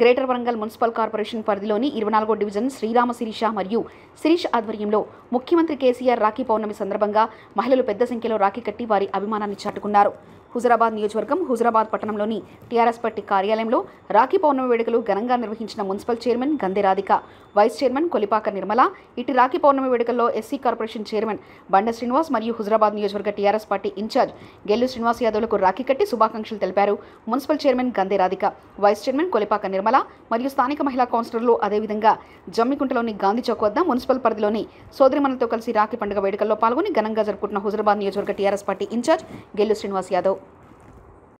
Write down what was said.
greater Warangal municipal corporation పరిధిలోని ఇరవై నాలుగో డివిజన్ శ్రీరామ శిరీష మరియు శిరీష్ ఆధ్వర్యంలో ముఖ్యమంత్రి కేసీఆర్ రాఖీ పౌర్ణమి సందర్భంగా మహిళలు పెద్ద సంఖ్యలో రాఖీ కట్టి వారి అభిమానాన్ని చాటుకున్నారు హుజరాబాద్ నియోజకవర్గం హుజరాబాద్ పట్టణంలోని టీఆర్ఎస్ పార్టీ కార్యాలయంలో రాఖీ పౌర్ణమి వేడుకలు ఘనంగా నిర్వహించిన municipal chairman Gandhe Radhika vice chairman Kolipaka Nirmala ఇటు రాఖీ పౌర్ణమి వేడుకల్లో ఎస్సీ కార్పొరేషన్ చైర్మన్ బండ శ్రీనివాస్ మరియు హుజరాబాద్ నియోజకవర్గ టీఆర్ఎస్ పార్టీ ఇన్ఛార్జ్ గెల్లు శ్రీనివాస్ యాదవ్లకు రాఖీ కట్టి శుభాకాంక్షలు తెలిపారు municipal chairman Gandhe Radhika vice chairman Kolipaka Nirmala మరియు స్థానిక మహిళా కౌన్సిలర్లు అదేవిధంగా జమ్మికుంటలోని గాంధీ చౌక్ వద్ద మున్సిపల్ పరిధిలోని సోదరిమణులతో కలిసి రాఖీ పండుగ వేడుకల్లో పాల్గొని ఘనంగా జరుపుకుంటున్న హుజరాబాద్ నియోజకవర్గ టీఆర్ఎస్ పార్టీ ఇన్ఛార్జ్ గెల్లు శ్రీనివాస్ యాదవ్